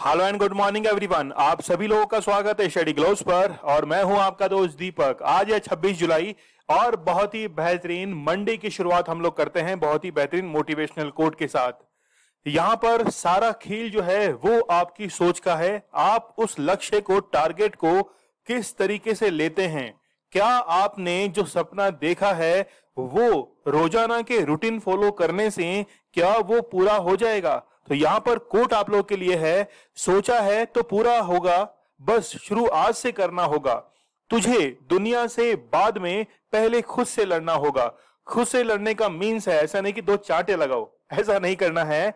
Hello and good morning everyone आप सभी लोगों का स्वागत है शेडी ग्लोव्स पर और मैं हूं आपका दोस्त दीपक आज है 26 जुलाई और बहुत ही बेहतरीन मंडे की शुरुआत हम लोग करते हैं बहुत ही बेहतरीन मोटिवेशनल कोट के साथ यहां पर सारा खेल जो है वो आपकी सोच का है आप उस लक्ष्य को टारगेट को किस तरीके से लेते हैं क्या आपने जो सपना देखा है वो रोजाना के रूटीन फॉलो करने से क्या वो पूरा हो जाएगा तो यहां पर कोट आप लोगों के लिए है सोचा है तो पूरा होगा बस शुरू आज से करना होगा तुझे दुनिया से बाद में पहले खुद से लड़ना होगा खुद से लड़ने का मीन्स है ऐसा नहीं कि दो चाटे लगाओ ऐसा नहीं करना है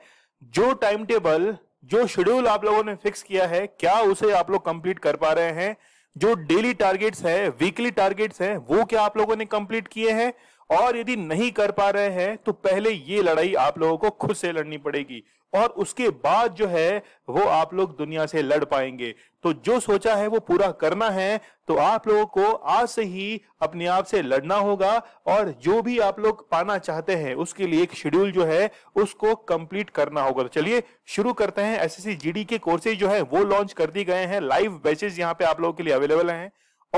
जो टाइम टेबल जो शेड्यूल आप लोगों ने फिक्स किया है क्या उसे आप लोग कंप्लीट कर पा रहे हैं जो डेली टारगेट्स है वीकली टारगेट्स है वो क्या आप लोगों ने कंप्लीट किए हैं और यदि नहीं कर पा रहे हैं तो पहले ये लड़ाई आप लोगों को खुद से लड़नी पड़ेगी और उसके बाद जो है वो आप लोग दुनिया से लड़ पाएंगे तो जो सोचा है वो पूरा करना है तो आप लोगों को आज से ही अपने आप से लड़ना होगा और जो भी आप लोग पाना चाहते हैं उसके लिए एक शेड्यूल जो है उसको कंप्लीट करना होगा तो चलिए शुरू करते हैं जी डी के कोर्सेज जो है वो लॉन्च कर दिए गए हैं लाइव बैचेज यहाँ पे आप लोगों के लिए अवेलेबल हैं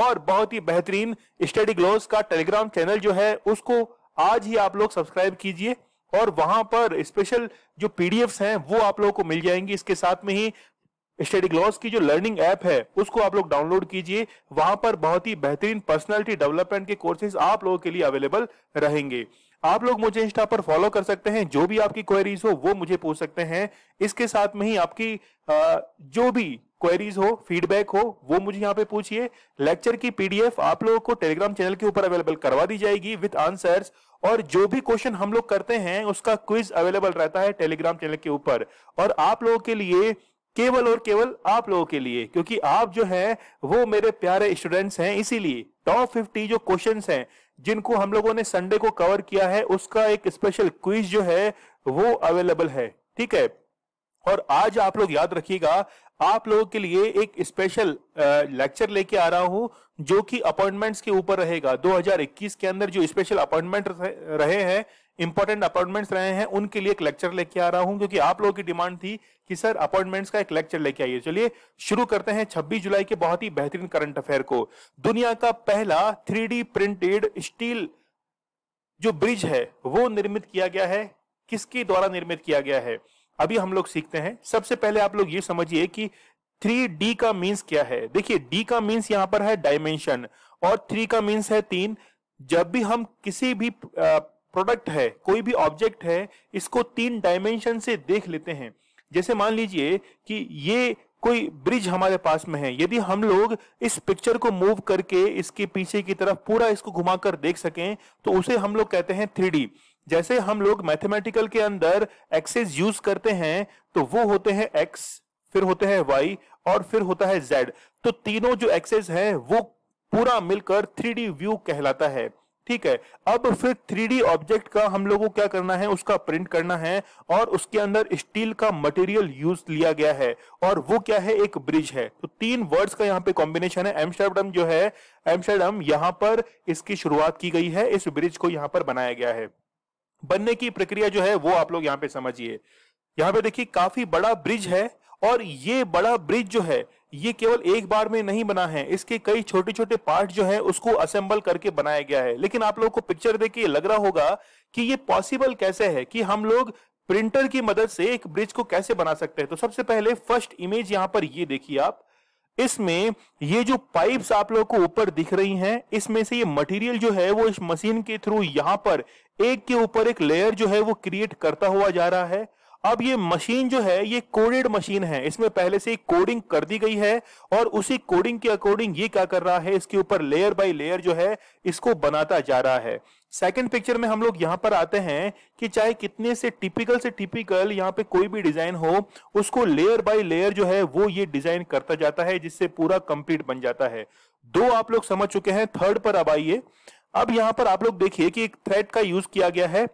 और बहुत ही बेहतरीन स्टडी ग्लोस का टेलीग्राम चैनल जो है उसको आज ही आप लोग सब्सक्राइब कीजिए और वहां पर स्पेशल जो पीडीएफ हैं वो आप लोगों को मिल जाएंगी इसके साथ में ही स्टडी ग्लॉस की जो लर्निंग ऐप है उसको आप लोग डाउनलोड कीजिए वहां पर बहुत ही बेहतरीन पर्सनैलिटी डेवलपमेंट के कोर्सेज आप लोगों के लिए अवेलेबल रहेंगे आप लोग मुझे इंस्टा पर फॉलो कर सकते हैं जो भी आपकी क्वेरीज हो वो मुझे पूछ सकते हैं इसके साथ में ही आपकी जो भी क्वेरीज हो फीडबैक हो वो मुझे यहाँ पे पूछिए लेक्चर की पीडीएफ आप लोगों को टेलीग्राम चैनल के ऊपर अवेलेबल करवा दी जाएगी विथ आंसर्स और जो भी क्वेश्चन हम लोग करते हैं उसका क्विज अवेलेबल रहता है टेलीग्राम चैनल के ऊपर और आप लोगों के लिए केवल और केवल आप लोगों के लिए क्योंकि आप जो है वो मेरे प्यारे स्टूडेंट्स हैं इसीलिए टॉप फिफ्टी जो क्वेश्चन हैं जिनको हम लोगों ने संडे को कवर किया है उसका एक स्पेशल क्विज जो है वो अवेलेबल है ठीक है और आज आप लोग याद रखिएगा आप लोगों के लिए एक स्पेशल लेक्चर लेके आ रहा हूं जो कि अपॉइंटमेंट्स के ऊपर रहेगा 2021 के अंदर जो स्पेशल अपॉइंटमेंट रहे हैं इंपॉर्टेंट अपॉइंटमेंट्स रहे हैं उनके लिए एक लेक्चर लेके आ रहा हूं क्योंकि आप लोगों की डिमांड थी कि सर अपॉइंटमेंट्स का एक लेक्चर लेके आइए चलिए शुरू करते हैं छब्बीस जुलाई के बहुत ही बेहतरीन करंट अफेयर को दुनिया का पहला थ्री प्रिंटेड स्टील जो ब्रिज है वो निर्मित किया गया है किसके द्वारा निर्मित किया गया है अभी हम लोग सीखते हैं सबसे पहले आप लोग ये समझिए कि थ्री डी का मीन्स क्या है देखिए डी का मीन्स यहां पर है डायमेंशन और थ्री का मीन्स है तीन जब भी हम किसी भी प्रोडक्ट है कोई भी ऑब्जेक्ट है इसको तीन डायमेंशन से देख लेते हैं जैसे मान लीजिए कि ये कोई ब्रिज हमारे पास में है यदि हम लोग इस पिक्चर को मूव करके इसके पीछे की तरफ पूरा इसको घुमाकर देख सकें तो उसे हम लोग कहते हैं थ्री जैसे हम लोग मैथमेटिकल के अंदर एक्सेस यूज करते हैं तो वो होते हैं एक्स फिर होते हैं वाई और फिर होता है जेड तो तीनों जो एक्सेस है वो पूरा मिलकर थ्री व्यू कहलाता है ठीक है अब फिर थ्री ऑब्जेक्ट का हम लोगों को क्या करना है उसका प्रिंट करना है और उसके अंदर स्टील का मटेरियल यूज लिया गया है और वो क्या है एक ब्रिज है तो तीन वर्ड्स का यहाँ पे कॉम्बिनेशन है एम्स्टर्डम जो है एम्स्टर्डम यहाँ पर इसकी शुरुआत की गई है इस ब्रिज को यहाँ पर बनाया गया है बनने की प्रक्रिया जो है वो आप लोग यहां पे समझिए यहां पे देखिए काफी बड़ा ब्रिज है और ये बड़ा ब्रिज जो है ये केवल एक बार में नहीं बना है इसके कई छोटे छोटे पार्ट जो है उसको असेंबल करके बनाया गया है लेकिन आप लोग को पिक्चर देख के लग रहा होगा कि ये पॉसिबल कैसे है कि हम लोग प्रिंटर की मदद से एक ब्रिज को कैसे बना सकते हैं तो सबसे पहले फर्स्ट इमेज यहां पर ये देखिए आप इसमें ये जो पाइप्स आप लोग को ऊपर दिख रही हैं इसमें से ये मटेरियल जो है वो इस मशीन के थ्रू यहां पर एक के ऊपर एक लेयर जो है वो क्रिएट करता हुआ जा रहा है अब ये मशीन जो है ये कोडेड मशीन है इसमें पहले से कोडिंग कर दी गई है और उसी कोडिंग के अकॉर्डिंग ये क्या कर रहा है इसके ऊपर लेयर बाय लेयर जो है इसको बनाता जा रहा है सेकंड पिक्चर में हम लोग यहाँ पर आते हैं कि चाहे कितने से टिपिकल से टिपिकल यहाँ पे कोई भी डिजाइन हो उसको लेयर बाय लेयर जो है वो ये डिजाइन करता जाता है जिससे पूरा कंप्लीट बन जाता है दो आप लोग समझ चुके हैं थर्ड पर अब आइए अब यहाँ पर आप लोग देखिए कि एक थ्रेड का यूज किया गया है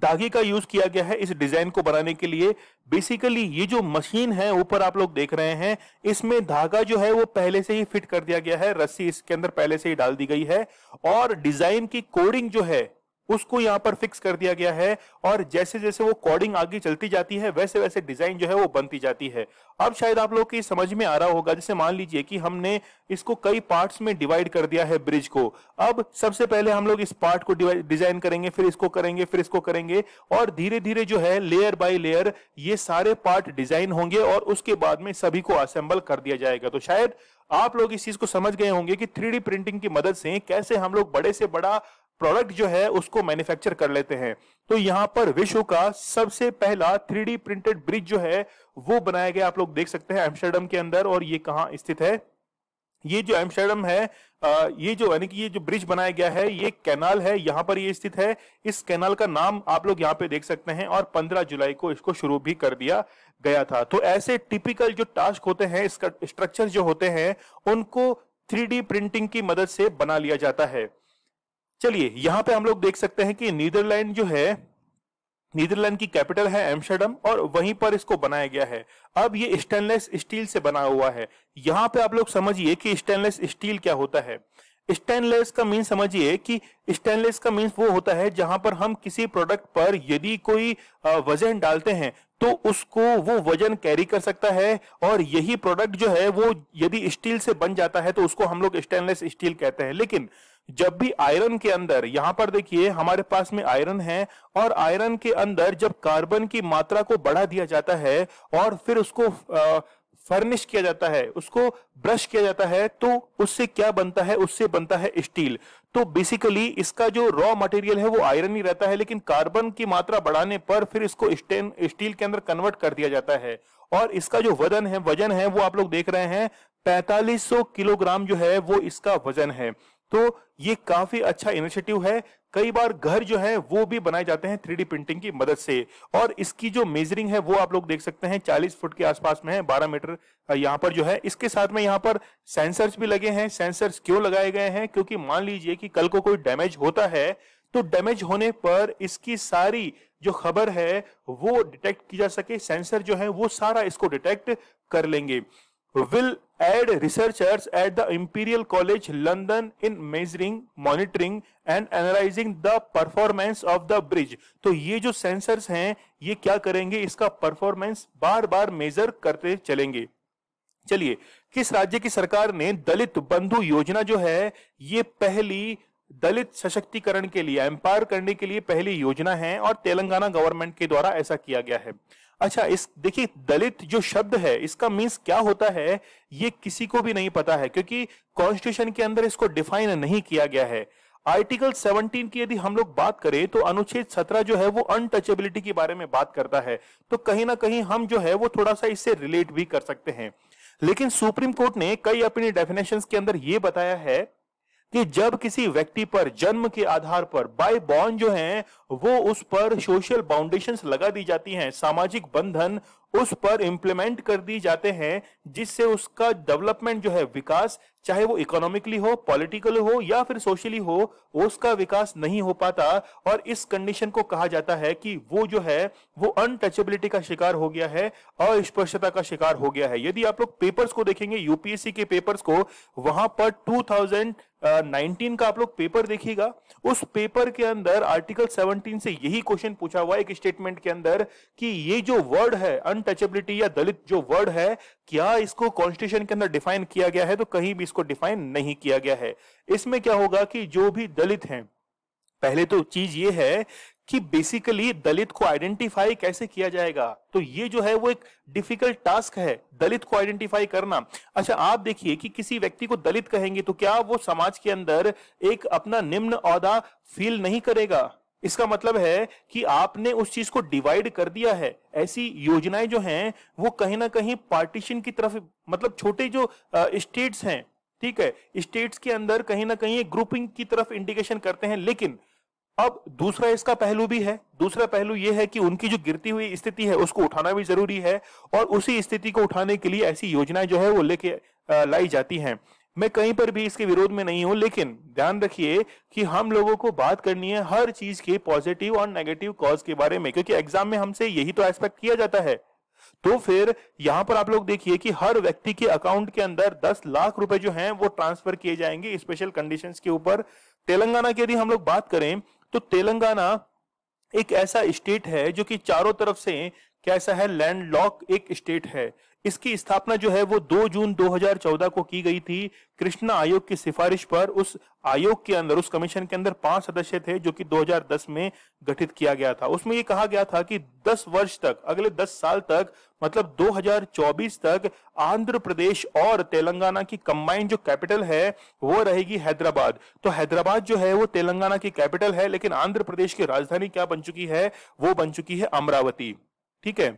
धागे का यूज किया गया है इस डिजाइन को बनाने के लिए बेसिकली ये जो मशीन है ऊपर आप लोग देख रहे हैं इसमें धागा जो है वो पहले से ही फिट कर दिया गया है रस्सी इसके अंदर पहले से ही डाल दी गई है और डिजाइन की कोडिंग जो है उसको यहाँ पर फिक्स कर दिया गया है और जैसे जैसे वो कॉर्डिंग आगे चलती जाती है वैसे वैसे डिजाइन जो है वो बनती जाती है अब शायद आप लोग की समझ में आ रहा होगा जैसे मान लीजिए कि हमने इसको कई पार्ट्स में डिवाइड कर दिया है ब्रिज को अब सबसे पहले हम लोग इस पार्ट को डिजाइन करेंगे फिर इसको करेंगे फिर इसको करेंगे और धीरे धीरे जो है लेयर बाय लेयर ये सारे पार्ट डिजाइन होंगे और उसके बाद में सभी को असेंबल कर दिया जाएगा तो शायद आप लोग इस चीज को समझ गए होंगे कि थ्री प्रिंटिंग की मदद से कैसे हम लोग बड़े से बड़ा प्रोडक्ट जो है उसको मैन्युफैक्चर कर लेते हैं तो यहाँ पर विश्व का सबसे पहला थ्री प्रिंटेड ब्रिज जो है वो बनाया गया आप लोग देख सकते हैं एम्स्टर्डम के अंदर और ये कहाँ स्थित है ये जो एम्स्टर्डम है ये जो यानी कि ये जो ब्रिज बनाया गया है ये कैनाल है यहाँ पर ये स्थित है इस कैनाल का नाम आप लोग यहाँ पे देख सकते हैं और 15 जुलाई को इसको शुरू भी कर दिया गया था तो ऐसे टिपिकल जो टास्क होते हैं इसका स्ट्रक्चर जो होते हैं उनको थ्री प्रिंटिंग की मदद से बना लिया जाता है चलिए यहां पे हम लोग देख सकते हैं कि नीदरलैंड जो है नीदरलैंड की कैपिटल है एमस्टरडम और वहीं पर इसको बनाया गया है अब ये स्टेनलेस स्टील से बना हुआ है यहाँ पे आप लोग समझिए कि स्टेनलेस स्टील क्या होता है स्टेनलेस का मीन समझिए कि स्टेनलेस का मीन वो होता है जहां पर हम किसी प्रोडक्ट पर यदि कोई वजन डालते हैं तो उसको वो वजन कैरी कर सकता है और यही प्रोडक्ट जो है वो यदि स्टील से बन जाता है तो उसको हम लोग स्टेनलेस स्टील कहते हैं लेकिन जब भी आयरन के अंदर यहां पर देखिए हमारे पास में आयरन है और आयरन के अंदर जब कार्बन की मात्रा को बढ़ा दिया जाता है और फिर उसको फर्निश किया जाता है उसको ब्रश किया जाता है तो उससे क्या बनता है उससे बनता है स्टील तो बेसिकली इसका जो रॉ मटेरियल है वो आयरन ही रहता है लेकिन कार्बन की मात्रा बढ़ाने पर फिर इसको स्टील के अंदर कन्वर्ट कर दिया जाता है और इसका जो वजन है वजन है वो आप लोग देख रहे हैं 4500 किलोग्राम जो है वो इसका वजन है तो ये काफी अच्छा इनिशिएटिव है कई बार घर जो है वो भी बनाए जाते हैं थ्री प्रिंटिंग की मदद से और इसकी जो मेजरिंग है वो आप लोग देख सकते हैं चालीस फुट के आसपास में है बारह मीटर यहाँ पर जो है इसके साथ में यहाँ पर सेंसर्स भी लगे हैं सेंसर्स क्यों लगाए गए हैं क्योंकि मान लीजिए कि कल को कोई डैमेज होता है तो डैमेज होने पर इसकी सारी जो खबर है वो डिटेक्ट की जा सके सेंसर जो है वो सारा इसको डिटेक्ट कर लेंगे will aid researchers at the Imperial College London in measuring, monitoring and analyzing the performance of the bridge. तो ये जो sensors हैं ये क्या करेंगे इसका performance बार बार measure करते चलेंगे चलिए किस राज्य की सरकार ने दलित बंधु योजना जो है ये पहली दलित सशक्तिकरण के लिए एम्पायर करने के लिए पहली योजना है और तेलंगाना गवर्नमेंट के द्वारा ऐसा किया गया है अच्छा इस देखिए दलित जो शब्द है इसका मीन्स क्या होता है ये किसी को भी नहीं पता है क्योंकि कॉन्स्टिट्यूशन के अंदर इसको डिफाइन नहीं किया गया है आर्टिकल 17 की यदि हम लोग बात करें तो अनुच्छेद 17 जो है वो अनटचेबिलिटी के बारे में बात करता है तो कहीं ना कहीं हम जो है वो थोड़ा सा इससे रिलेट भी कर सकते हैं लेकिन सुप्रीम कोर्ट ने कई अपनी डेफिनेशन के अंदर ये बताया है कि जब किसी व्यक्ति पर जन्म के आधार पर बाय बॉर्न जो है वो उस पर सोशल बाउंडेशन लगा दी जाती हैं सामाजिक बंधन उस पर इम्प्लीमेंट कर दी जाते हैं जिससे उसका डेवलपमेंट जो है विकास चाहे वो इकोनॉमिकली हो पॉलिटिकल हो या फिर सोशली हो उसका विकास नहीं हो पाता और इस कंडीशन को कहा जाता है कि वो जो है वो अनटचेबिलिटी का शिकार हो गया है अस्पृश्यता का शिकार हो गया है यदि आप लोग पेपर्स को देखेंगे यूपीएससी के पेपर्स को वहां पर नाइनटीन का आप लोग पेपर देखिएगा उस पेपर के अंदर आर्टिकल सेवन 17 से यही क्वेश्चन पूछा हुआ है एक स्टेटमेंट के अंदर कि ये जो वर्ड है अनटचेबिलिटी या दलित जो वर्ड है क्या इसको कॉन्स्टिट्यूशन के अंदर डिफाइन किया गया है तो कहीं भी इसको डिफाइन नहीं किया गया है इसमें क्या होगा कि जो भी दलित हैं पहले तो चीज ये है कि बेसिकली दलित को आइडेंटिफाई कैसे किया जाएगा तो ये जो है वो एक डिफिकल्ट टास्क है दलित को आइडेंटिफाई करना अच्छा आप देखिए कि किसी व्यक्ति को दलित कहेंगे तो क्या वो समाज के अंदर एक अपना निम्न औदा फील नहीं करेगा इसका मतलब है कि आपने उस चीज को डिवाइड कर दिया है ऐसी योजनाएं जो हैं वो कहीं ना कहीं पार्टीशन की तरफ मतलब छोटे जो स्टेट्स हैं ठीक है स्टेट्स के अंदर कहीं ना कहीं ग्रुपिंग की तरफ इंडिकेशन करते हैं लेकिन अब दूसरा इसका पहलू भी है दूसरा पहलू यह है कि उनकी जो गिरती हुई स्थिति है उसको उठाना भी जरूरी है और उसी स्थिति को उठाने के लिए ऐसी योजनाएं जो है वो लेके लाई जाती हैं मैं कहीं पर भी इसके विरोध में नहीं हूं लेकिन ध्यान रखिए कि हम लोगों को बात करनी है हर चीज के पॉजिटिव और नेगेटिव कॉज के बारे में क्योंकि एग्जाम में हमसे यही तो एक्सपेक्ट किया जाता है तो फिर यहां पर आप लोग देखिए कि हर व्यक्ति के अकाउंट के अंदर दस लाख रुपए जो हैं वो ट्रांसफर किए जाएंगे स्पेशल कंडीशंस के ऊपर तेलंगाना की यदि हम लोग बात करें तो तेलंगाना एक ऐसा स्टेट है जो कि चारों तरफ से कैसा है लैंड लॉक एक स्टेट है इसकी स्थापना जो है वो 2 जून 2014 को की गई थी कृष्णा आयोग की सिफारिश पर उस आयोग के अंदर उस कमीशन के अंदर पांच सदस्य थे जो कि 2010 में गठित किया गया था उसमें ये कहा गया था कि 10 वर्ष तक अगले 10 साल तक मतलब 2024 तक आंध्र प्रदेश और तेलंगाना की कंबाइंड जो कैपिटल है वो रहेगी हैदराबाद तो हैदराबाद जो है वो तेलंगाना की कैपिटल है लेकिन आंध्र प्रदेश की राजधानी क्या बन चुकी है वो बन चुकी है अमरावती ठीक है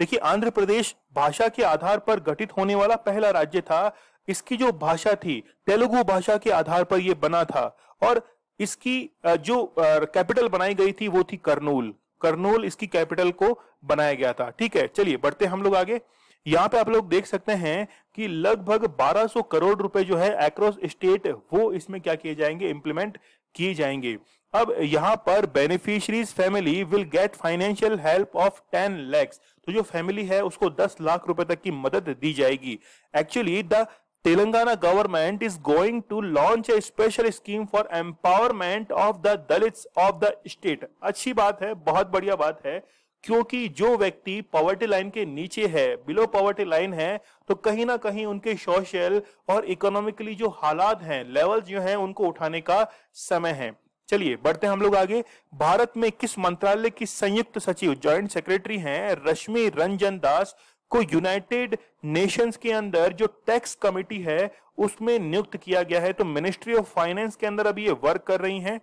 देखिए आंध्र प्रदेश भाषा के आधार पर गठित होने वाला पहला राज्य था इसकी जो भाषा थी तेलुगु भाषा के आधार पर यह बना था और इसकी जो कैपिटल बनाई गई थी वो थी कर्नूल कर्नूल इसकी कैपिटल को बनाया गया था ठीक है चलिए बढ़ते हम लोग आगे यहाँ पे आप लोग देख सकते हैं कि लगभग 1200 करोड़ रुपए जो है एक्रॉस स्टेट वो इसमें क्या किए जाएंगे इंप्लीमेंट किए जाएंगे अब यहाँ पर beneficiaries family will get financial help of 10 lakhs तो जो फैमिली है उसको 10 लाख रुपए तक की मदद दी जाएगी actually the Telangana government is going to launch a special scheme for empowerment of the Dalit of the state अच्छी बात है बहुत बढ़िया बात है क्योंकि जो व्यक्ति पॉवर्टी लाइन के नीचे है बिलो पॉवर्टी लाइन है तो कहीं ना कहीं उनके सोशल और इकोनॉमिकली जो हालात हैं लेवल जो हैं उनको उठाने का समय है चलिए बढ़ते हम लोग आगे भारत में किस मंत्रालय की संयुक्त सचिव ज्वाइंट सेक्रेटरी हैं रश्मि रंजन दास को यूनाइटेड नेशंस के अंदर जो टैक्स कमेटी है उसमें नियुक्त किया गया है तो मिनिस्ट्री ऑफ फाइनेंस के अंदर अभी ये वर्क कर रही हैं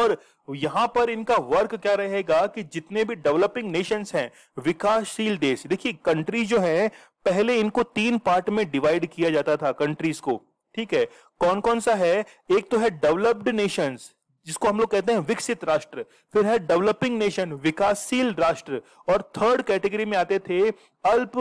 और यहां पर इनका वर्क क्या रहेगा कि जितने भी डेवलपिंग नेशंस हैं विकासशील देश देखिए कंट्री जो है पहले इनको तीन पार्ट में डिवाइड किया जाता था कंट्रीज को ठीक है कौन कौन सा है एक तो है डेवलप्ड नेशंस जिसको हम लोग कहते हैं विकसित राष्ट्र फिर है डेवलपिंग नेशन विकासशील राष्ट्र और थर्ड कैटेगरी में आते थे अल्प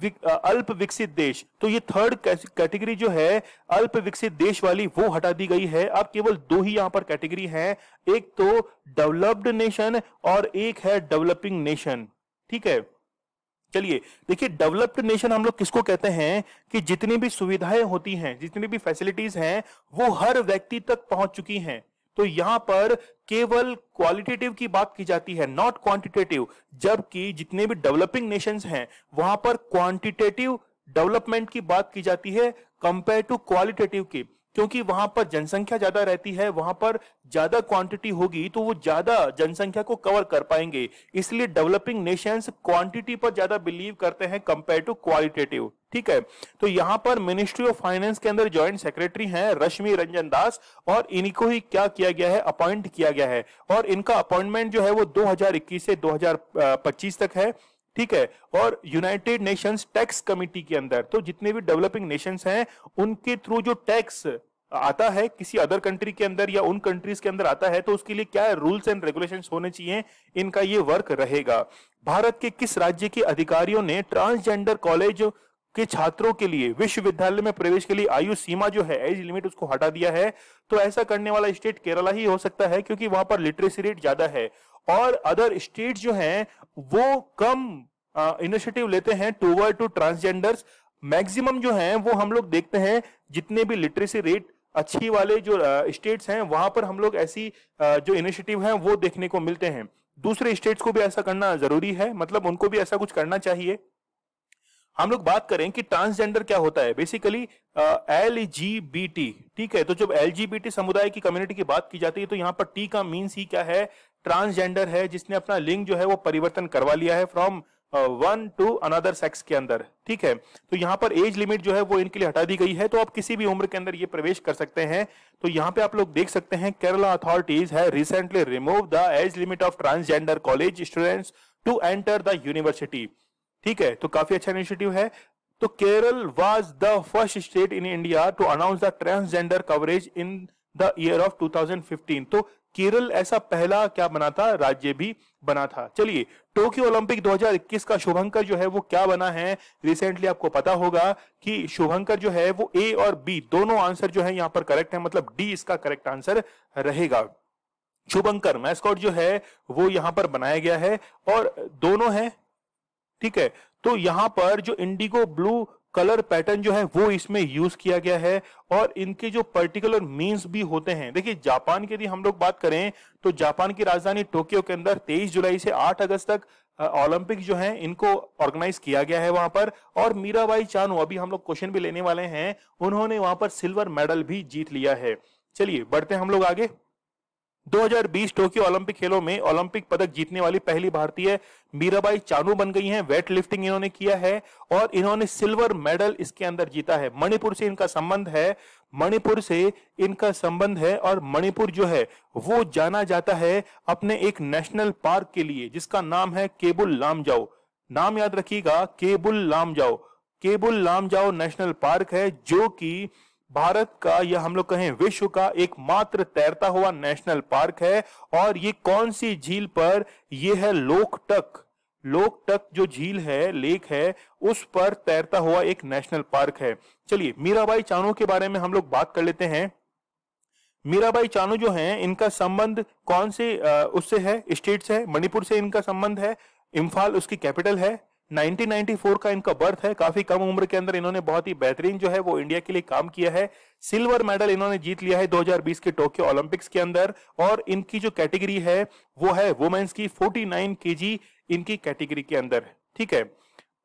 विक, अल्प विकसित देश तो ये थर्ड कैटेगरी जो है अल्प विकसित देश वाली वो हटा दी गई है अब केवल दो ही यहां पर कैटेगरी हैं एक तो डेवलप्ड नेशन और एक है डेवलपिंग नेशन ठीक है चलिए देखिए डेवलप्ड नेशन हम लोग किसको कहते हैं कि जितनी भी सुविधाएं होती हैं जितनी भी फैसिलिटीज हैं वो हर व्यक्ति तक पहुंच चुकी हैं तो यहां पर केवल क्वालिटेटिव की बात की जाती है नॉट क्वांटिटेटिव जबकि जितने भी डेवलपिंग नेशंस हैं वहां पर क्वांटिटेटिव डेवलपमेंट की बात की जाती है कंपेयर टू क्वालिटेटिव की क्योंकि वहां पर जनसंख्या ज्यादा रहती है वहां पर ज्यादा क्वांटिटी होगी तो वो ज्यादा जनसंख्या को कवर कर पाएंगे इसलिए डेवलपिंग नेशंस क्वांटिटी पर ज्यादा बिलीव करते हैं कंपेयर टू क्वालिटेटिव ठीक है तो यहां पर मिनिस्ट्री ऑफ फाइनेंस के अंदर ज्वाइंट सेक्रेटरी हैं रश्मि रंजन दास और इनको ही क्या किया गया है अपॉइंट किया गया है और इनका अपॉइंटमेंट जो है वो 2021 से 2025 तक है ठीक है और यूनाइटेड नेशंस टैक्स कमिटी के अंदर तो जितने भी डेवलपिंग नेशंस हैं उनके थ्रू जो टैक्स आता है किसी अदर कंट्री के अंदर या उन कंट्रीज के अंदर आता है तो उसके लिए क्या रूल्स एंड रेगुलेशन होने चाहिए इनका ये वर्क रहेगा भारत के किस राज्य के अधिकारियों ने ट्रांसजेंडर कॉलेज के छात्रों के लिए विश्वविद्यालय में प्रवेश के लिए आयु सीमा जो है एज लिमिट उसको हटा दिया है तो ऐसा करने वाला स्टेट केरला ही हो सकता है क्योंकि वहां पर लिटरेसी रेट ज्यादा है और अदर स्टेट जो हैं वो कम इनिशिएटिव लेते हैं टूवर्ड टू ट्रांसजेंडर्स मैक्सिमम जो है वो हम लोग देखते हैं जितने भी लिटरेसी रेट अच्छी वाले जो स्टेट्स हैं वहां पर हम लोग ऐसी जो इनिशिएटिव हैं वो देखने को मिलते हैं दूसरे स्टेट्स को भी ऐसा करना जरूरी है मतलब उनको भी ऐसा कुछ करना चाहिए हम लोग बात करें कि ट्रांसजेंडर क्या होता है basically L G B T ठीक है तो जब एल जी बी टी समुदाय की कम्युनिटी की बात की जाती है तो यहाँ पर टी का मीन्स ही क्या है ट्रांसजेंडर है जिसने अपना लिंग जो है वो परिवर्तन करवा लिया है from one to another sex के अंदर ठीक है तो यहाँ पर एज लिमिट जो है वो इनके लिए हटा दी गई है तो आप किसी भी उम्र के अंदर ये प्रवेश कर सकते हैं तो यहाँ पे आप लोग देख सकते हैं केरला अथॉरिटीज है recently remove the age limit of transgender college students to enter the university ठीक है तो काफी अच्छा इनिशिएटिव है तो Kerala was the first state in India to announce the transgender coverage in the year of 2015 तो केरल ऐसा पहला क्या बना था राज्य भी बना था चलिए टोक्यो ओलंपिक 2021 का शुभंकर जो है वो क्या बना है रिसेंटली आपको पता होगा कि शुभंकर जो है वो ए और बी दोनों आंसर जो है यहां पर करेक्ट है मतलब डी इसका करेक्ट आंसर रहेगा शुभंकर मैस्कॉट जो है वो यहां पर बनाया गया है और दोनों है ठीक है तो यहां पर जो इंडिगो ब्लू कलर पैटर्न जो है वो इसमें यूज किया गया है और इनके जो पर्टिकुलर मीन्स भी होते हैं देखिए जापान की यदि हम लोग बात करें तो जापान की राजधानी टोक्यो के अंदर 23 जुलाई से 8 अगस्त तक ओलंपिक जो है इनको ऑर्गेनाइज किया गया है वहां पर और मीराबाई चानू अभी हम लोग क्वेश्चन भी लेने वाले हैं उन्होंने वहां पर सिल्वर मेडल भी जीत लिया है चलिए बढ़ते हैं हम लोग आगे 2020 टोक्यो ओलंपिक खेलों में ओलंपिक पदक जीतने वाली पहली भारतीय मीराबाई चानू बन गई हैं वेट लिफ्टिंग इन्होंने किया है और इन्होंने सिल्वर मेडल इसके अंदर जीता है मणिपुर से इनका संबंध है मणिपुर से इनका संबंध है और मणिपुर जो है वो जाना जाता है अपने एक नेशनल पार्क के लिए जिसका नाम है केबुल लाम जाओ नाम याद रखिएगा केबुल लाम जाओ केबुल लाम जाओ नेशनल पार्क है जो कि भारत का या हम लोग कहें विश्व का एकमात्र तैरता हुआ नेशनल पार्क है और ये कौन सी झील पर यह है लोकटक लोकटक जो झील है लेक है उस पर तैरता हुआ एक नेशनल पार्क है चलिए मीराबाई चानू के बारे में हम लोग बात कर लेते हैं मीराबाई चानू जो हैं इनका संबंध कौन से उससे है स्टेट से है मणिपुर से इनका संबंध है इम्फाल उसकी कैपिटल है 1994 का इनका बर्थ है काफी कम उम्र के अंदर इन्होंने बहुत ही बेहतरीन जो है वो इंडिया के लिए काम किया है सिल्वर मेडल इन्होंने जीत लिया है 2020 के टोक्यो ओलंपिक्स के अंदर और इनकी जो कैटेगरी है वो है वुमेन्स की 49 केजी इनकी कैटेगरी के अंदर ठीक है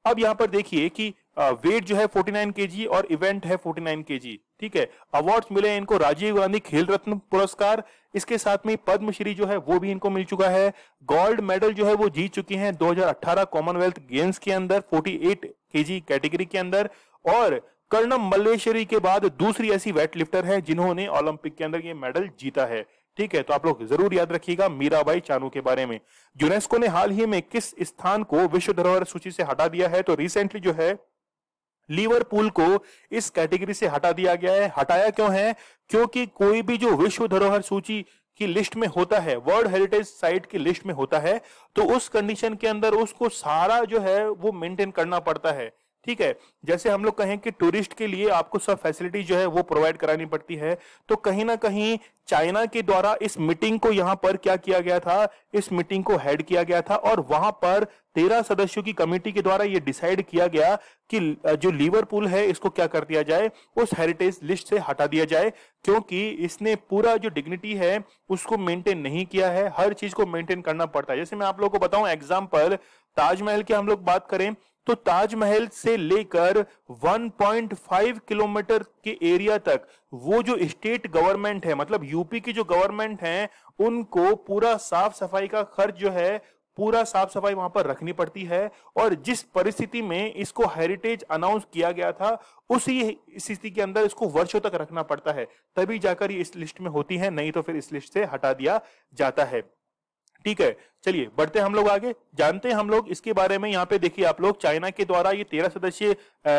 अब यहां पर देखिए कि वेट जो है 49 केजी और इवेंट है 49 केजी ठीक है अवार्ड्स मिले हैं इनको राजीव गांधी खेल रत्न पुरस्कार इसके साथ में पद्मश्री जो है वो भी इनको मिल चुका है गोल्ड मेडल जो है वो जीत चुकी हैं 2018 कॉमनवेल्थ गेम्स के अंदर 48 केजी कैटेगरी के अंदर और कर्णम मल्लेश्वरी के बाद दूसरी ऐसी वेट लिफ्टर है जिन्होंने ओलंपिक के अंदर ये मेडल जीता है ठीक है तो आप लोग जरूर याद रखिएगा मीराबाई चानू के बारे में यूनेस्को ने हाल ही में किस स्थान को विश्व धरोहर सूची से हटा दिया है तो रिसेंटली जो है लिवरपूल को इस कैटेगरी से हटा दिया गया है हटाया क्यों है क्योंकि कोई भी जो विश्व धरोहर सूची की लिस्ट में होता है वर्ल्ड हेरिटेज साइट की लिस्ट में होता है तो उस कंडीशन के अंदर उसको सारा जो है वो मेंटेन करना पड़ता है ठीक है जैसे हम लोग कहें कि टूरिस्ट के लिए आपको सब फैसिलिटी जो है वो प्रोवाइड करानी पड़ती है तो कहीं ना कहीं चाइना के द्वारा इस मीटिंग को यहां पर क्या किया गया था इस मीटिंग को हेड किया गया था और वहां पर तेरह सदस्यों की कमेटी के द्वारा ये डिसाइड किया गया कि जो लीवरपूल है इसको क्या कर दिया जाए उस हेरिटेज लिस्ट से हटा दिया जाए क्योंकि इसने पूरा जो डिग्निटी है उसको मेंटेन नहीं किया है हर चीज को मेंटेन करना पड़ता है जैसे मैं आप लोगों को बताऊं एग्जाम्पल ताजमहल की हम लोग बात करें तो ताजमहल से लेकर 1.5 किलोमीटर के एरिया तक वो जो स्टेट गवर्नमेंट है मतलब यूपी की जो गवर्नमेंट है उनको पूरा साफ सफाई का खर्च जो है पूरा साफ सफाई वहां पर रखनी पड़ती है और जिस परिस्थिति में इसको हेरिटेज अनाउंस किया गया था उसी स्थिति के अंदर इसको वर्षों तक रखना पड़ता है तभी जाकर ये इस लिस्ट में होती है नहीं तो फिर इस लिस्ट से हटा दिया जाता है ठीक है चलिए बढ़ते हम लोग आगे जानते हैं हम लोग इसके बारे में यहाँ पे देखिए आप लोग चाइना के द्वारा ये तेरह सदस्यीय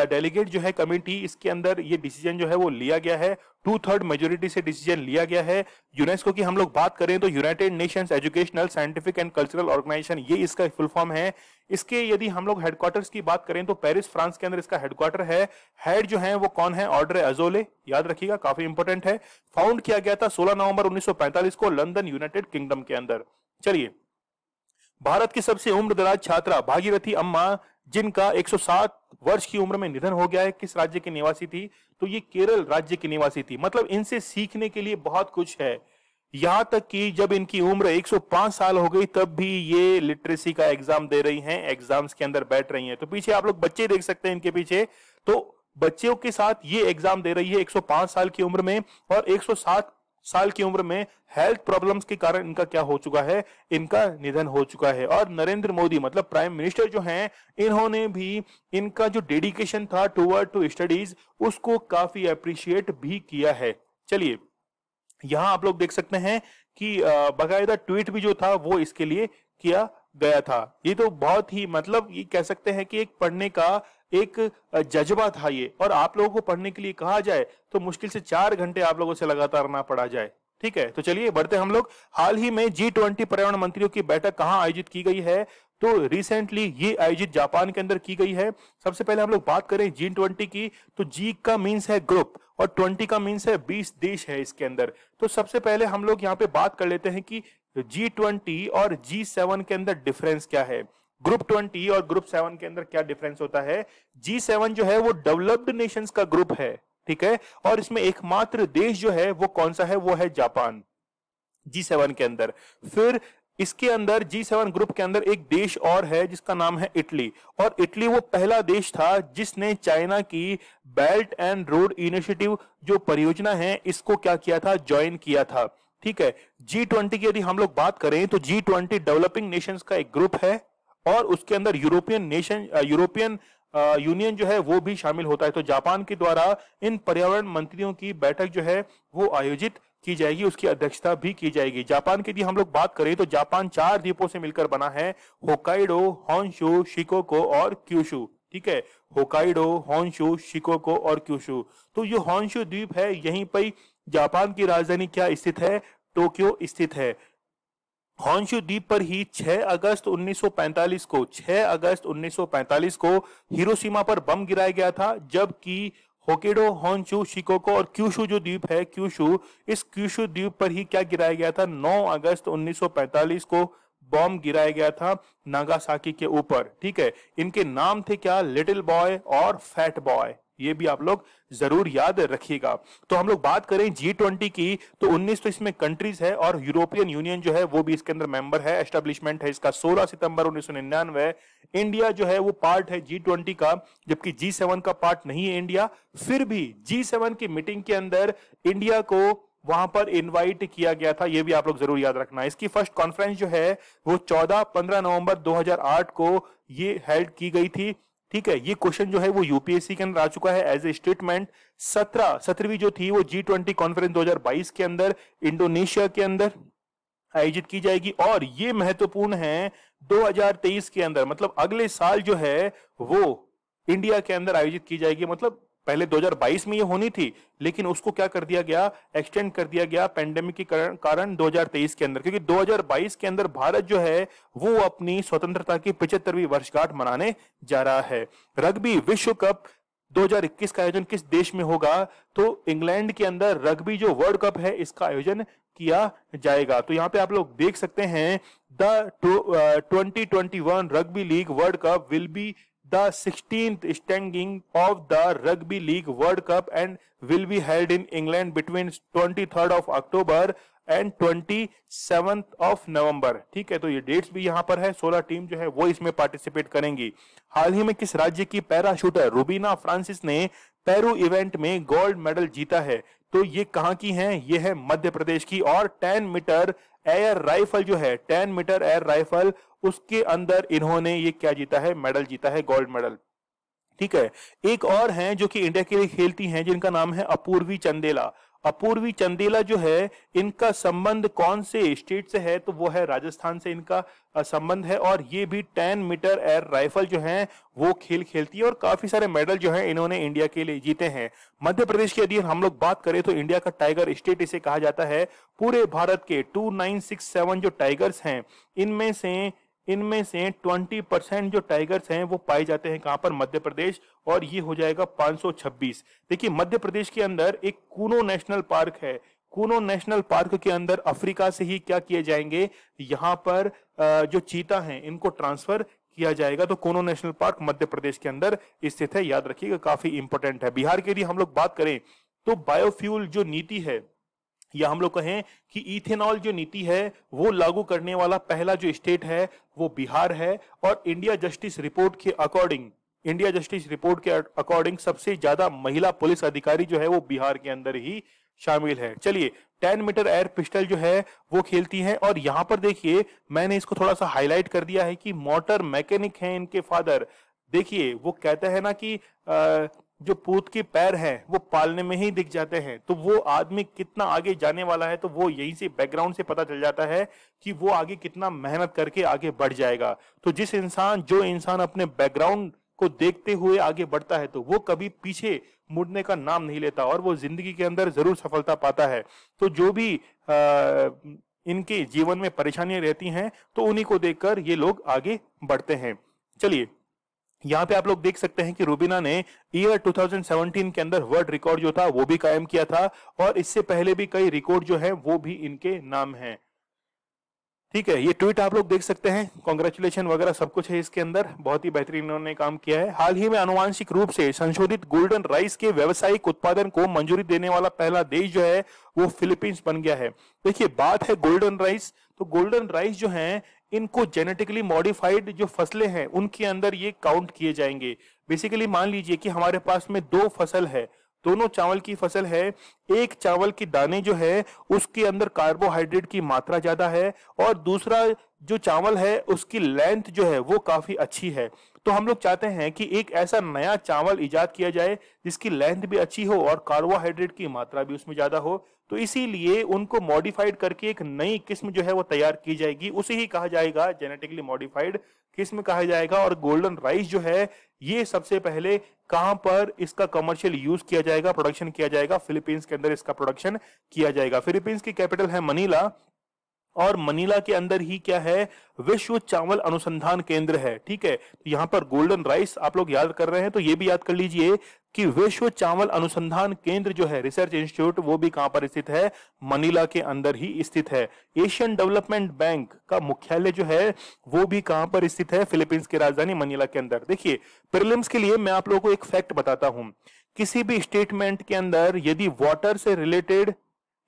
डेलीगेट जो है कमेटी इसके अंदर ये डिसीजन जो है वो लिया गया है टू थर्ड मेजोरिटी से डिसीजन लिया गया है यूनेस्को की हम लोग बात करें तो United Nations Educational Scientific and Cultural Organisation ये इसका फुल फॉर्म है इसके यदि हम लोग हेडक्वार्टर्स की बात करें तो पेरिस फ्रांस के अंदर इसका हेडक्वार्टर है हेड जो है वो कौन है ऑर्डर अजोले याद रखिएगा काफी इंपोर्टेंट है फाउंड किया गया था सोलह नवंबर उन्नीस को लंदन यूनाइटेड किंगडम के अंदर चलिए भारत की सबसे उम्रदराज छात्रा भागीरथी अम्मा जिनका 107 वर्ष की उम्र में निधन हो गया है किस राज्य की निवासी थी तो ये केरल राज्य की निवासी थी मतलब इनसे सीखने के लिए बहुत कुछ है यहां तक कि जब इनकी उम्र 105 साल हो गई तब भी ये लिटरेसी का एग्जाम दे रही हैं एग्जाम्स के अंदर बैठ रही हैं तो पीछे आप लोग बच्चे देख सकते हैं इनके पीछे तो बच्चों के साथ ये एग्जाम दे रही है 105 साल की उम्र में और 107 साल की उम्र में हेल्थ प्रॉब्लम्स के कारण इनका क्या हो चुका है इनका निधन हो चुका है और नरेंद्र मोदी मतलब प्राइम मिनिस्टर जो हैं इन्होंने भी इनका जो डेडिकेशन था टूवर्ड टू स्टडीज उसको काफी अप्रिशिएट भी किया है चलिए यहां आप लोग देख सकते हैं कि बाकायदा ट्वीट भी जो था वो इसके लिए किया गया था ये तो बहुत ही मतलब ये कह सकते हैं कि एक पढ़ने का एक जज्बा था ये और आप लोगों को पढ़ने के लिए कहा जाए तो मुश्किल से चार घंटे आप लोगों से लगातार ना पढ़ा जाए ठीक है तो चलिए बढ़ते हम लोग हाल ही में जी ट्वेंटी पर्यावरण मंत्रियों की बैठक कहाँ आयोजित की गई है तो रिसेंटली ये आयोजित जापान के अंदर की गई है सबसे पहले हम लोग बात करें जी ट्वेंटी की तो जी का मीन्स है ग्रुप और ट्वेंटी का मीन्स है बीस देश है इसके अंदर तो सबसे पहले हम लोग यहाँ पे बात कर लेते हैं कि जी ट्वेंटी और जी सेवन के अंदर डिफरेंस क्या है ग्रुप ट्वेंटी और ग्रुप सेवन के अंदर क्या डिफरेंस होता है जी सेवन जो है वो डेवलप्ड नेशंस का ग्रुप है ठीक है और इसमें एकमात्र देश जो है वो कौन सा है वो है जापान जी सेवन के अंदर फिर इसके अंदर जी सेवन ग्रुप के अंदर एक देश और है जिसका नाम है इटली और इटली वो पहला देश था जिसने चाइना की बेल्ट एंड रोड इनिशिएटिव जो परियोजना है इसको क्या किया था ज्वाइन किया था ठीक है जी ट्वेंटी की यदि हम लोग बात करें तो जी ट्वेंटी डेवलपिंग नेशंस का एक ग्रुप है और उसके अंदर यूरोपियन नेशन यूरोपियन यूनियन जो है वो भी शामिल होता है तो जापान के द्वारा इन पर्यावरण मंत्रियों की बैठक जो है वो आयोजित की जाएगी उसकी अध्यक्षता भी की जाएगी जापान के लिए हम लोग बात करें तो जापान चार द्वीपों से मिलकर बना है होकाइडो हॉन्शू शिकोको और क्यूशु ठीक है होकाइडो हॉन्शु शिकोको और क्यूशु तो ये हॉन्शु द्वीप है यहीं पर जापान की राजधानी क्या स्थित है टोक्यो स्थित है हॉन्शु द्वीप पर ही 6 अगस्त 1945 को 6 अगस्त 1945 को हिरोशिमा पर बम गिराया गया था जबकि होकेडो हॉन्शु शिकोको और क्यूशु जो द्वीप है क्यूशु इस क्यूशु द्वीप पर ही क्या गिराया गया था 9 अगस्त 1945 को बम गिराया गया था नागासाकी के ऊपर ठीक है इनके नाम थे क्या लिटिल बॉय और फैट बॉय ये भी आप लोग जरूर याद रखिएगा तो हम लोग बात करें जी ट्वेंटी की तो 19 तो इसमें कंट्रीज है और यूरोपियन यूनियन जो है वो भी इसके अंदर मेंबर है एस्टेब्लिशमेंट है इसका 16 सितंबर निन्यानवे इंडिया जो है वो पार्ट है जी ट्वेंटी का जबकि जी सेवन का पार्ट नहीं है इंडिया फिर भी जी सेवन की मीटिंग के अंदर इंडिया को वहां पर इनवाइट किया गया था यह भी आप लोग जरूर याद रखना इसकी फर्स्ट कॉन्फ्रेंस जो है वो 14 15 नवंबर 2008 को ये हेल्ड की गई थी ठीक है ये क्वेश्चन जो है वो यूपीएससी के अंदर आ चुका है एज ए स्टेटमेंट सत्रह सत्रहवीं जो थी वो जी ट्वेंटी कॉन्फ्रेंस बाईस के अंदर इंडोनेशिया के अंदर आयोजित की जाएगी और ये महत्वपूर्ण है 2023 के अंदर मतलब अगले साल जो है वो इंडिया के अंदर आयोजित की जाएगी मतलब पहले 2022 में ये होनी थी लेकिन उसको क्या कर दिया गया एक्सटेंड कर दिया गया पेंडेमिक के कारण 2023 के अंदर क्योंकि 2022 के अंदर भारत जो है वो अपनी स्वतंत्रता की पिछहत्तरवीं वर्षगांठ मनाने जा रहा है रग्बी विश्व कप 2021 का आयोजन किस देश में होगा तो इंग्लैंड के अंदर रग्बी जो वर्ल्ड कप है इसका आयोजन किया जाएगा तो यहाँ पे आप लोग देख सकते हैं the twenty twenty one Rugby League World Cup will be the standing of the Rugby League World Cup and will be held in England between twenty third of October and twenty seventh of November ठीक है तो ये dates भी यहाँ पर है सोलह team जो है वो इसमें पार्टिसिपेट करेंगी हाल ही में किस राज्य की पैराशूटर रूबीना फ्रांसिस ने पेरू इवेंट में गोल्ड मेडल जीता है तो ये कहाँ की हैं ये है मध्य प्रदेश की और 10 मीटर एयर राइफल जो है टेन मीटर एयर राइफल उसके अंदर इन्होंने ये क्या जीता है मेडल जीता है गोल्ड मेडल ठीक है एक और हैं जो कि इंडिया के लिए खेलती हैं जिनका नाम है अपूर्वी चंदेला अपूर्वी चंदेला जो है इनका संबंध कौन से स्टेट से है तो वो है राजस्थान से इनका संबंध है और ये भी टेन मीटर एयर राइफल जो है वो खेल खेलती है और काफी सारे मेडल जो है इन्होंने इंडिया के लिए जीते हैं मध्य प्रदेश की यदि हम लोग बात करें तो इंडिया का टाइगर स्टेट इसे कहा जाता है पूरे भारत के टू जो टाइगर्स हैं इनमें से इनमें से 20 परसेंट जो टाइगर्स हैं वो पाए जाते हैं कहां पर मध्य प्रदेश और ये हो जाएगा 526 देखिए मध्य प्रदेश के अंदर एक कूनो नेशनल पार्क है कूनो नेशनल पार्क के अंदर अफ्रीका से ही क्या किए जाएंगे यहां पर जो चीता हैं इनको ट्रांसफर किया जाएगा तो कोनो नेशनल पार्क मध्य प्रदेश के अंदर स्थित है याद रखिएगा काफी इंपोर्टेंट है बिहार के लिए हम लोग बात करें तो बायोफ्यूल जो नीति है या हम लोग कहें कि इथेनॉल जो नीति है वो लागू करने वाला पहला जो स्टेट है वो बिहार है और इंडिया जस्टिस रिपोर्ट के अकॉर्डिंग इंडिया जस्टिस रिपोर्ट के अकॉर्डिंग सबसे ज्यादा महिला पुलिस अधिकारी जो है वो बिहार के अंदर ही शामिल है चलिए 10 मीटर एयर पिस्टल जो है वो खेलती हैं और यहां पर देखिए मैंने इसको थोड़ा सा हाईलाइट कर दिया है कि मोटर मैकेनिक हैं इनके फादर देखिए वो कहते हैं ना कि आ, जो पूत के पैर हैं वो पालने में ही दिख जाते हैं तो वो आदमी कितना आगे जाने वाला है तो वो यहीं से बैकग्राउंड से पता चल जाता है कि वो आगे कितना मेहनत करके आगे बढ़ जाएगा तो जिस इंसान जो इंसान अपने बैकग्राउंड को देखते हुए आगे बढ़ता है तो वो कभी पीछे मुड़ने का नाम नहीं लेता और वो जिंदगी के अंदर जरूर सफलता पाता है तो जो भी आ, इनके जीवन में परेशानियां रहती हैं तो उन्हीं को देखकर ये लोग आगे बढ़ते हैं चलिए यहाँ पे आप लोग देख सकते हैं कि रूबीना ने ईयर 2017 के अंदर वर्ल्ड रिकॉर्ड जो था वो भी कायम किया था और इससे पहले भी कई रिकॉर्ड जो है वो भी इनके नाम है ठीक है ये ट्वीट आप लोग देख सकते हैं कॉन्ग्रेचुलेशन वगैरह सब कुछ है इसके अंदर बहुत ही बेहतरीन इन्होंने काम किया है हाल ही में अनुवांशिक रूप से संशोधित गोल्डन राइस के व्यवसायिक उत्पादन को मंजूरी देने वाला पहला देश जो है वो फिलीपींस बन गया है देखिए बात है गोल्डन राइस तो गोल्डन राइस जो है इनको जेनेटिकली मॉडिफाइड जो फसलें हैं उनके अंदर ये काउंट किए जाएंगे बेसिकली मान लीजिए कि हमारे पास में दो फसल है दोनों चावल की फसल है एक चावल के दाने जो है उसके अंदर कार्बोहाइड्रेट की मात्रा ज्यादा है और दूसरा जो चावल है उसकी लेंथ जो है वो काफी अच्छी है तो हम लोग चाहते हैं कि एक ऐसा नया चावल इजाद किया जाए जिसकी लेंथ भी अच्छी हो और कार्बोहाइड्रेट की मात्रा भी उसमें ज्यादा हो तो इसीलिए उनको मॉडिफाइड करके एक नई किस्म जो है वो तैयार की जाएगी उसे ही कहा जाएगा जेनेटिकली मॉडिफाइड किस्म कहा जाएगा और गोल्डन राइस जो है ये सबसे पहले कहां पर इसका कमर्शियल यूज किया जाएगा प्रोडक्शन किया जाएगा फिलीपींस के अंदर इसका प्रोडक्शन किया जाएगा फिलीपींस की कैपिटल है मनीला और मनीला के अंदर ही क्या है विश्व चावल अनुसंधान केंद्र है ठीक है तो यहां पर गोल्डन राइस आप लोग याद कर रहे हैं तो ये भी याद कर लीजिए कि विश्व चावल अनुसंधान केंद्र जो है रिसर्च इंस्टीट्यूट वो भी कहां पर स्थित है मनीला के अंदर ही स्थित है एशियन डेवलपमेंट बैंक का मुख्यालय जो है वो भी कहां पर स्थित है फिलीपींस की राजधानी मनीला के अंदर देखिए प्रिलिम्स के लिए मैं आप लोगों को एक फैक्ट बताता हूं किसी भी स्टेटमेंट के अंदर यदि वॉटर से रिलेटेड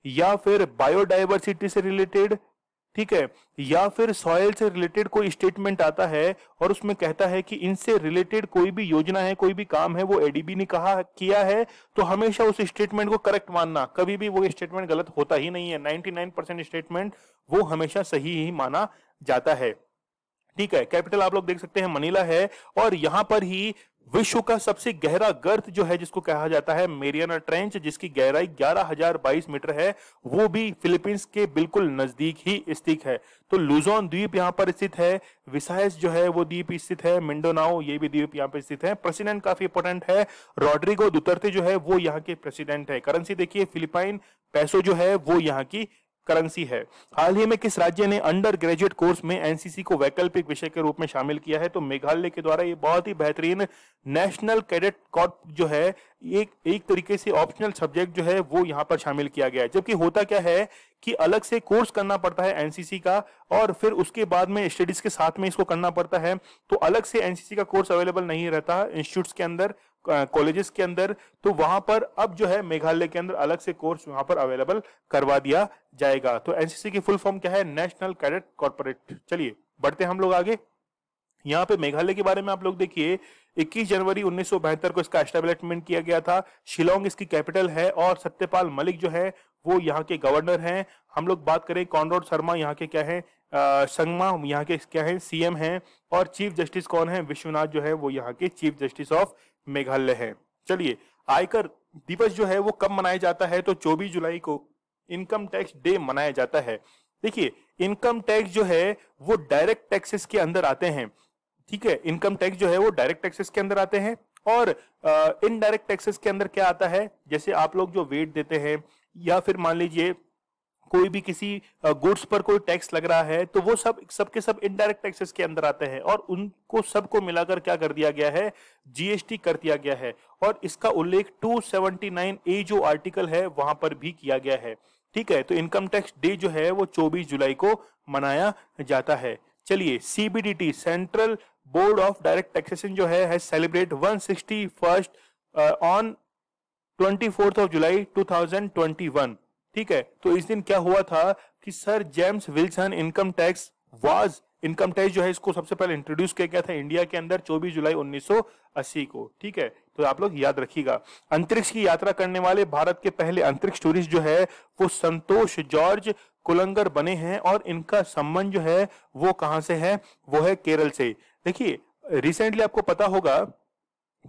या फिर बायोडाइवर्सिटी से रिलेटेड ठीक है या फिर सॉयल से रिलेटेड कोई स्टेटमेंट आता है और उसमें कहता है कि इनसे रिलेटेड कोई भी योजना है कोई भी काम है वो एडीबी ने कहा किया है तो हमेशा उस स्टेटमेंट को करेक्ट मानना कभी भी वो स्टेटमेंट गलत होता ही नहीं है 99% स्टेटमेंट वो हमेशा सही ही माना जाता है ठीक है कैपिटल आप लोग देख सकते हैं मनीला है और यहां पर ही विश्व का सबसे गहरा गर्त जो है जिसको कहा जाता है मेरियाना ट्रेंच जिसकी गहराई 11,022 मीटर है वो भी फिलीपींस के बिल्कुल नजदीक ही स्थित है तो लुजोन द्वीप यहाँ पर स्थित है विसायस जो है वो द्वीप स्थित है मिंडोनाओ ये भी द्वीप यहाँ पर स्थित है प्रेसिडेंट काफी इंपोर्टेंट है रॉड्रिगो दुतरते जो है वो यहाँ के प्रेसिडेंट है करेंसी देखिए फिलिपाइन पैसो जो है वो यहाँ की करेंसी है हाल ही में किस राज्य ने अंडर ग्रेजुएट कोर्स में एनसीसी को वैकल्पिक विषय के रूप में शामिल किया है तो मेघालय के द्वारा ये बहुत ही बेहतरीन नेशनल कैडेट कॉर्प जो है एक एक तरीके से ऑप्शनल सब्जेक्ट जो है वो यहाँ पर शामिल किया गया है जबकि होता क्या है कि अलग से कोर्स करना पड़ता है एनसीसी का और फिर उसके बाद में स्टडीज के साथ में इसको करना पड़ता है तो अलग से एनसीसी का कोर्स अवेलेबल नहीं रहता इंस्टीट्यूट के अंदर कॉलेजेस के अंदर तो वहां पर अब जो है मेघालय के अंदर अलग से कोर्स वहां पर अवेलेबल करवा दिया जाएगा तो एनसीसी की फुल फॉर्म क्या है नेशनल कैडेट कॉर्पोरेट चलिए बढ़ते हम लोग आगे यहाँ पे मेघालय के बारे में आप लोग देखिए 21 जनवरी उन्नीस को इसका एस्टेब्लिशमेंट किया गया था शिलोंग इसकी कैपिटल है और सत्यपाल मलिक जो है वो यहाँ के गवर्नर हैं हम लोग बात करें कॉनरोड शर्मा यहाँ के क्या है संगमा यहाँ के क्या है सीएम हैं और चीफ जस्टिस कौन है विश्वनाथ जो है वो यहाँ के चीफ जस्टिस ऑफ मेघालय है चलिए आयकर दिवस जो है वो कब मनाया जाता है तो 24 जुलाई को इनकम टैक्स डे मनाया जाता है देखिए इनकम टैक्स जो है वो डायरेक्ट टैक्सेस के अंदर आते हैं ठीक है इनकम टैक्स जो है वो डायरेक्ट टैक्सेस के अंदर आते हैं और इनडायरेक्ट टैक्सेस के अंदर क्या आता है जैसे आप लोग जो वेट देते हैं या फिर मान लीजिए कोई भी किसी गुड्स पर कोई टैक्स लग रहा है तो वो सब सबके सब इनडायरेक्ट टैक्सेस के अंदर आते हैं और उनको सबको मिलाकर क्या कर दिया गया है जीएसटी कर दिया गया है और इसका उल्लेख 279 ए जो आर्टिकल है वहां पर भी किया गया है ठीक है तो इनकम टैक्स डे जो है वो 24 जुलाई को मनाया जाता है चलिए CBDT central board of direct taxation जो है, है celebrate one sixty first on twenty fourth of July two thousand twenty one ठीक है तो इस दिन क्या हुआ था कि sir James Wilson income tax was income tax जो है इसको सबसे पहले इंट्रोड्यूस किया गया था इंडिया के अंदर 24 जुलाई 1980 को ठीक है तो आप लोग याद रखिएगा अंतरिक्ष की यात्रा करने वाले भारत के पहले अंतरिक्ष टूरिस्ट जो है वो संतोष जॉर्ज कुलंगर बने हैं और इनका संबंध जो है वो कहां से है वो है केरल से देखिए रिसेंटली आपको पता होगा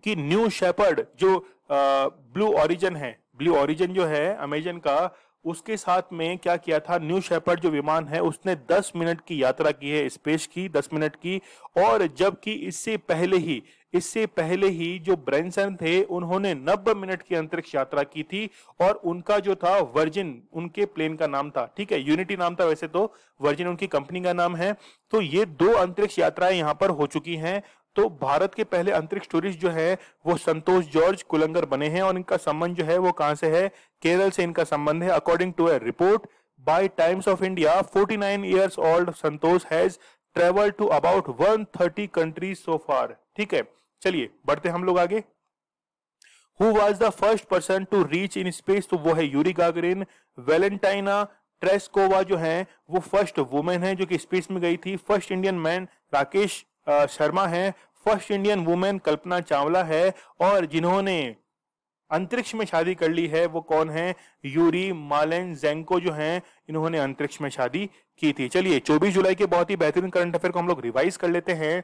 कि न्यू शेपर्ड जो आ, ब्लू ऑरिजन है ब्लू ऑरिजन जो है अमेजन का उसके साथ में क्या किया था न्यू शेपर्ड जो विमान है उसने 10 मिनट की यात्रा की है स्पेस की 10 मिनट की और जबकि इससे पहले ही इससे पहले ही जो ब्रेंसन थे उन्होंने 90 मिनट की अंतरिक्ष यात्रा की थी और उनका जो था वर्जिन उनके प्लेन का नाम था ठीक है यूनिटी नाम था वैसे तो वर्जिन उनकी कंपनी का नाम है तो ये दो अंतरिक्ष यात्राएं यहां पर हो चुकी हैं तो भारत के पहले अंतरिक्ष टूरिस्ट जो है वो संतोष जॉर्ज कुलंगर बने हैं और इनका संबंध जो है वो कहां से है केरल से इनका संबंध है according to a report by Times of India 49 years old Santosh has travel to about 130 countries so far ठीक है चलिए बढ़ते हम लोग आगे who was the first person to reach in space तो वो है यूरी गागरिन वेलेंटाइना ट्रेस्कोवा जो है वो फर्स्ट वुमेन है जो कि स्पेस में गई थी first Indian man Rakesh Sharma हैं first Indian women Kalpana Chawla है और जिन्होंने अंतरिक्ष में शादी कर ली है वो कौन है यूरी मालन जेंको जो हैं इन्होंने अंतरिक्ष में शादी की थी चलिए 24 जुलाई के बहुत ही बेहतरीन करंट अफेयर को हम लोग रिवाइज कर लेते हैं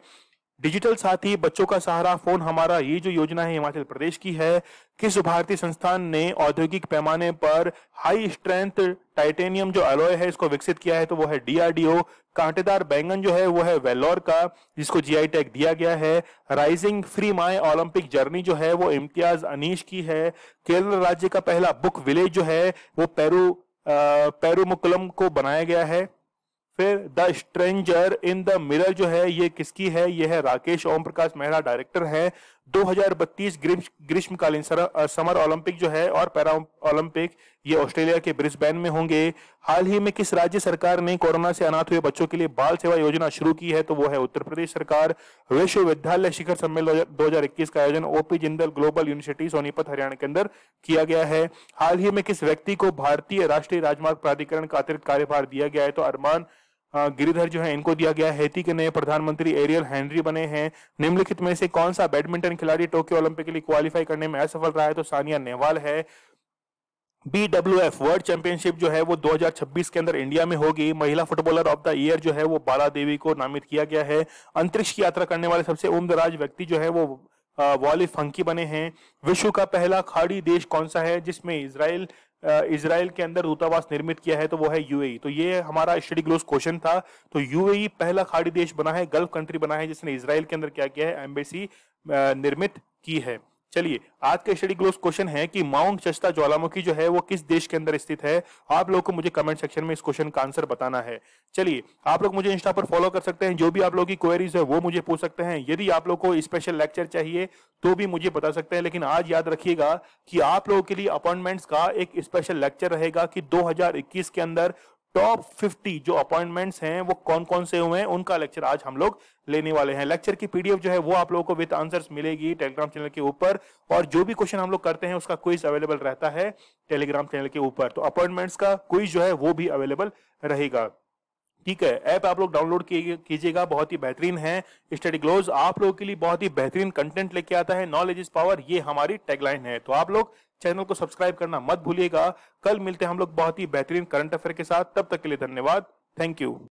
डिजिटल साथी बच्चों का सहारा फोन हमारा ये जो योजना है हिमाचल प्रदेश की है किस भारतीय संस्थान ने औद्योगिक पैमाने पर हाई स्ट्रेंथ टाइटेनियम जो अलॉय है इसको विकसित किया है तो वो है डीआरडीओ कांटेदार बैंगन जो है वो है वेलोर का जिसको जीआई टैग दिया गया है rising free my Olympic journey जो है वो इम्तियाज अनीश की है केरल राज्य का पहला बुक विलेज जो है वो पेरू पेरुमुकुलम को बनाया गया है फिर the stranger in the mirror जो है ये किसकी है ये है राकेश ओम प्रकाश मेहरा डायरेक्टर है 2032 ग्रीष्मकालीन समर ओलंपिक जो है और पैरा ओलंपिक ये ऑस्ट्रेलिया के ब्रिस्बेन में होंगे हाल ही में किस राज्य सरकार ने कोरोना से अनाथ हुए बच्चों के लिए बाल सेवा योजना शुरू की है तो वो है उत्तर प्रदेश सरकार विश्वविद्यालय शिखर सम्मेलन 2021 का आयोजन OP Jindal global university Sonipat Haryana के अंदर किया गया है हाल ही में किस व्यक्ति को भारतीय राष्ट्रीय राजमार्ग प्राधिकरण का अतिरिक्त कार्यभार दिया गया है तो अरमान गिरिधर जो है इनको दिया गया है के नए प्रधानमंत्री एरियल हेनरी बने हैं निम्नलिखित में से कौन सा बैडमिंटन खिलाड़ी टोक्यो ओलंपिक के लिए क्वालिफाई करने में असफल रहा है तो सानिया नेहवाल है B W F world championship जो है वो 2026 के अंदर इंडिया में होगी महिला फुटबॉलर ऑफ द ईयर जो है वो बाला देवी को नामित किया गया है अंतरिक्ष की यात्रा करने वाले सबसे उम्रदराज व्यक्ति जो है वो वॉली फंकी बने हैं विश्व का पहला खाड़ी देश कौन सा है जिसमें इसराइल इसराइल के अंदर दूतावास निर्मित किया है तो वो है यूएई तो ये हमारा स्टडी ग्लोस क्वेश्चन था तो यूएई पहला खाड़ी देश बना है गल्फ कंट्री बना है जिसने इसराइल के अंदर क्या किया है एम्बेसी निर्मित की है चलिए आज का स्टडी ग्लोस क्वेश्चन है कि माउंट चस्ता ज्वालामुखी जो है वो किस देश के अंदर स्थित है आप लोग को मुझे कमेंट सेक्शन में इस क्वेश्चन का आंसर बताना है चलिए आप लोग मुझे इंस्टा पर फॉलो कर सकते हैं जो भी आप लोगों की क्वेरीज है वो मुझे पूछ सकते हैं यदि आप लोग को स्पेशल लेक्चर चाहिए तो भी मुझे बता सकते हैं लेकिन आज याद रखिएगा कि आप लोगों के लिए अपॉइंटमेंट्स का एक स्पेशल लेक्चर रहेगा कि 2021 के अंदर टॉप 50 जो अपॉइंटमेंट्स हैं वो कौन कौन से हुए हैं उनका लेक्चर आज हम लोग लेने वाले हैं लेक्चर की पीडीएफ जो है वो आप लोगों को विद आंसर्स मिलेगी टेलीग्राम चैनल के ऊपर और जो भी क्वेश्चन हम लोग करते हैं उसका क्विज अवेलेबल रहता है टेलीग्राम चैनल के ऊपर तो अपॉइंटमेंट्स का क्विज जो है वो भी अवेलेबल रहेगा ठीक है ऐप आप लोग डाउनलोड कीजिएगा बहुत ही बेहतरीन है स्टडी ग्लोज आप लोगों के लिए बहुत ही बेहतरीन कंटेंट लेके आता है नॉलेज इज पावर ये हमारी टैगलाइन है तो आप लोग चैनल को सब्सक्राइब करना मत भूलिएगा कल मिलते हैं हम लोग बहुत ही बेहतरीन करंट अफेयर के साथ तब तक के लिए धन्यवाद थैंक यू